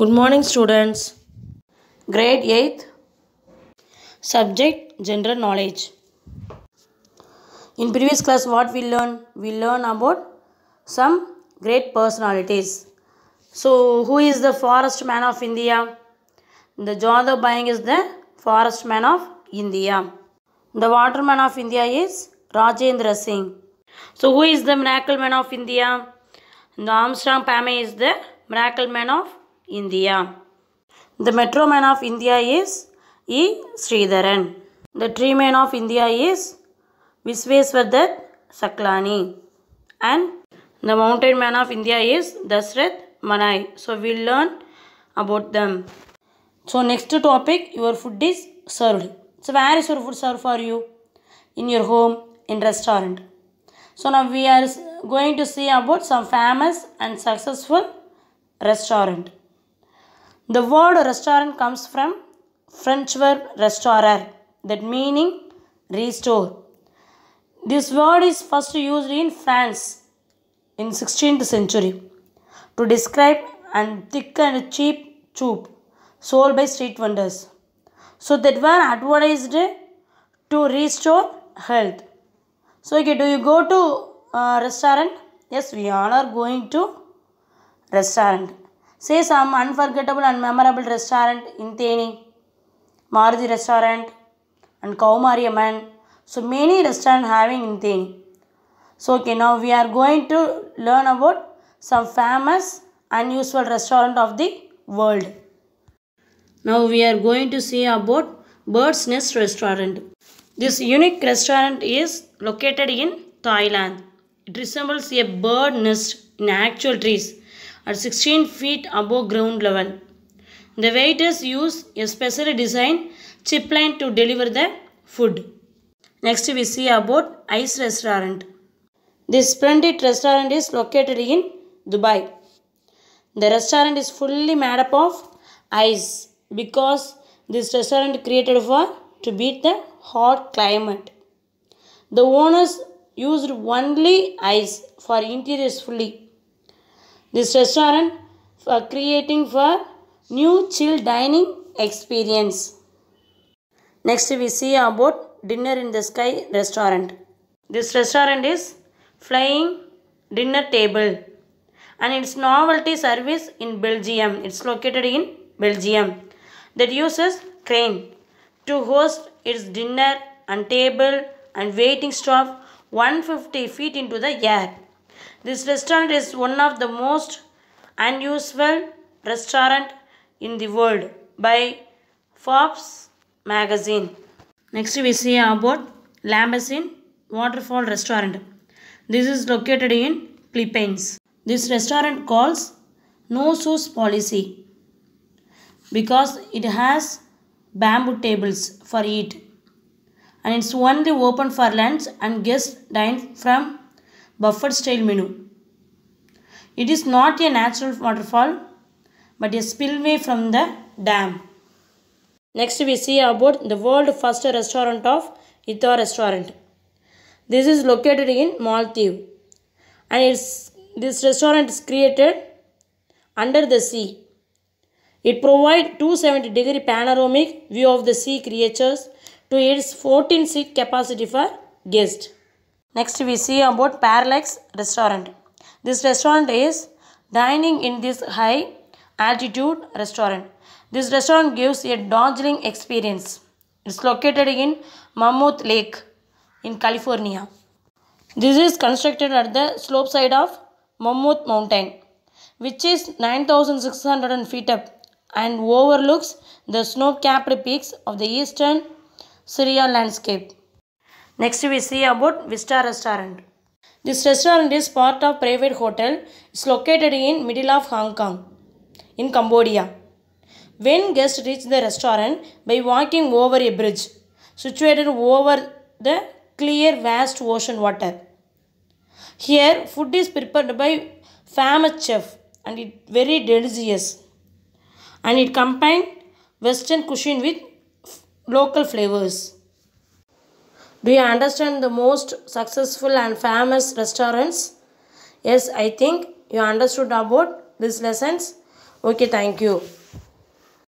Good morning students. Grade 8th. Subject General Knowledge. In previous class what we learn? We learn about some great personalities. So who is the forest man of India? The Jodha Buying is the forest man of India. The waterman of India is Rajendra Singh. So who is the miracle man of India? The Armstrong Pame is the miracle man of India. The Metro Man of India is E. Sridharan. The Tree Man of India is Visveswadat Saklani. And the Mountain Man of India is Dasrath Manai. So, we'll learn about them. So, next topic, your food is served. So, where is your food served for you? In your home, in restaurant. So, now we are going to see about some famous and successful restaurant. The word restaurant comes from French verb restaurer that meaning restore. This word is first used in France in 16th century to describe an thick and cheap soup sold by street vendors. So that were advertised to restore health. So okay, do you go to uh, restaurant? Yes, we all are going to restaurant. Say some unforgettable and memorable restaurant in Theni, Marji restaurant and Man. So many restaurants having in Theni. So okay, now we are going to learn about some famous unusual restaurant of the world. Now we are going to see about Bird's Nest restaurant. This unique restaurant is located in Thailand. It resembles a bird nest in actual trees at 16 feet above ground level. The waiters use a specially designed chip line to deliver the food. Next we see about Ice Restaurant. This splendid restaurant is located in Dubai. The restaurant is fully made up of ice because this restaurant created for to beat the hot climate. The owners used only ice for interiors fully. This restaurant for creating for new chill dining experience. Next we see about dinner in the sky restaurant. This restaurant is flying dinner table and its novelty service in Belgium. It's located in Belgium that uses crane to host its dinner and table and waiting staff 150 feet into the air. This restaurant is one of the most unusual restaurant in the world by Forbes magazine. Next we see about Lambasin Waterfall Restaurant. This is located in Philippines. This restaurant calls no shoes policy because it has bamboo tables for eat and it's only open for lunch and guests dine from Buffered style menu. It is not a natural waterfall but a spillway from the dam. Next we see about the world first restaurant of Ita restaurant. This is located in Maldives and it's, this restaurant is created under the sea. It provides 270 degree panoramic view of the sea creatures to its 14 seat capacity for guests. Next we see about Parallax restaurant. This restaurant is dining in this high altitude restaurant. This restaurant gives a Darjeeling experience. It's located in Mammoth Lake in California. This is constructed at the slope side of Mammoth Mountain which is 9600 feet up and overlooks the snow-capped peaks of the eastern Syria landscape. Next we see about Vista Restaurant. This restaurant is part of private hotel. It's located in middle of Hong Kong in Cambodia. When guests reach the restaurant by walking over a bridge situated over the clear vast ocean water. Here food is prepared by famous chef and it very delicious and it combines western cuisine with local flavors. Do you understand the most successful and famous restaurants? Yes, I think you understood about these lessons. Okay, thank you.